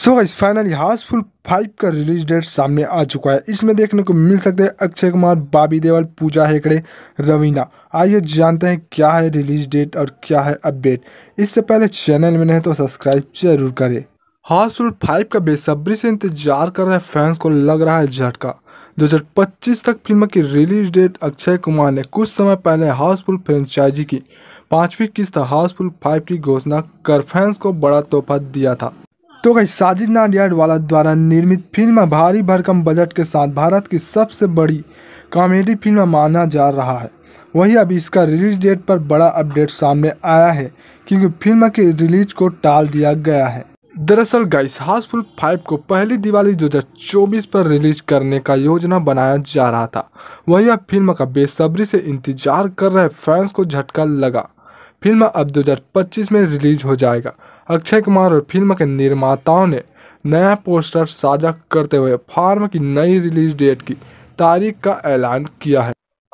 सो guys finally Housefull five का release date सामने आ चुका है इसमें देखने को मिल सकते हैं अक्षय कुमार बाबी देवल पूजा हेकड़े रवीना आइए जानते हैं क्या है रिलीज डेट और क्या है अपडेट इससे पहले चैनल में नहीं तो सब्सक्राइब जरूर करें हाउसफुल फाइव का बेसब्री से इंतजार कर रहे फैंस को लग रहा है झटका दो तक फिल्म की रिलीज डेट अक्षय कुमार ने कुछ समय पहले हाउसफुल फ्रेंचाइजी की पांचवी किस्त हाउसफुल फाइव की घोषणा कर फैंस को बड़ा तोहफा दिया था तो कहीं साजिद नाडियाड वाला द्वारा निर्मित फिल्म भारी भरकम बजट के साथ भारत की सबसे बड़ी कॉमेडी फिल्म माना जा रहा है वहीं अब इसका रिलीज डेट पर बड़ा अपडेट सामने आया है क्योंकि फिल्म के रिलीज को टाल दिया गया है दरअसल गाइस हाउसफुल फाइव को पहली दिवाली 2024 पर रिलीज करने का योजना बनाया जा रहा था वहीं अब फिल्म का बेसब्री से इंतजार कर रहे फैंस को झटका लगा फिल्म अब दो में रिलीज हो जाएगा अक्षय कुमार और फिल्म के निर्माताओं ने नया पोस्टर साझा करते हुए फार्म की नई रिलीज डेट की तारीख का ऐलान किया है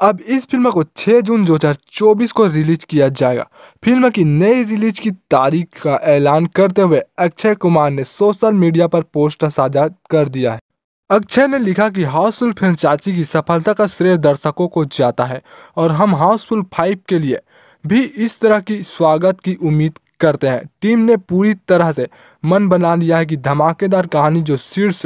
अब इस फिल्म को 6 जून 2024 को रिलीज किया जाएगा फिल्म की नई रिलीज की तारीख का ऐलान करते हुए अक्षय कुमार ने सोशल मीडिया पर पोस्टर साझा कर दिया है अक्षय ने लिखा कि हाउसफुल चाची की सफलता का श्रेय दर्शकों को जाता है और हम हाउसफुल फाइव के लिए भी इस तरह की स्वागत की उम्मीद करते हैं टीम ने पूरी तरह से मन बना लिया है कि धमाकेदार कहानी जो शीर्ष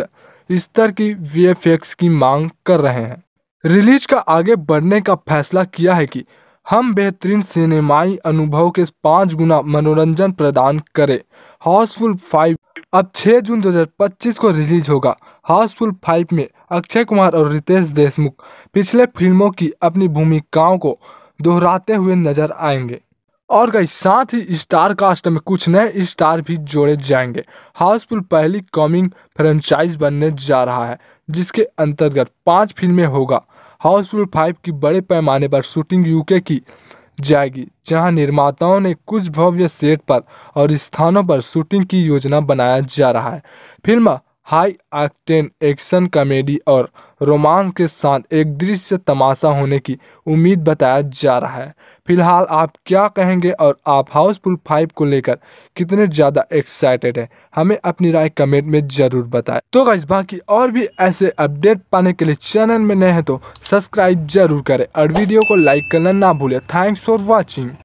स्तर की वी की मांग कर रहे हैं रिलीज का आगे बढ़ने का फैसला किया है कि हम बेहतरीन सिनेमाई अनुभव के पाँच गुना मनोरंजन प्रदान करें हाउसफुल फाइव अब 6 जून 2025 को रिलीज होगा हाउसफुल फाइव में अक्षय कुमार और रितेश देशमुख पिछले फिल्मों की अपनी भूमिकाओं को दोहराते हुए नजर आएंगे और कई साथ ही स्टार कास्ट में कुछ नए स्टार भी जोड़े जाएंगे हाउसफुल पहली कमिंग फ्रेंचाइज बनने जा रहा है जिसके अंतर्गत पांच फिल्में होगा हाउसफुल फाइव की बड़े पैमाने पर शूटिंग यूके की जाएगी जहां निर्माताओं ने कुछ भव्य सेट पर और स्थानों पर शूटिंग की योजना बनाया जा रहा है film high octane action comedy और रोमांस के साथ एक दृश्य तमाशा होने की उम्मीद बताया जा रहा है फिलहाल आप क्या कहेंगे और आप हाउसफुल फाइव को लेकर कितने ज़्यादा एक्साइटेड हैं हमें अपनी राय कमेंट में ज़रूर बताएं तो गज बाकी और भी ऐसे अपडेट पाने के लिए चैनल में नए हैं तो सब्सक्राइब जरूर करें और वीडियो को लाइक करना ना भूलें थैंक्स फॉर वॉचिंग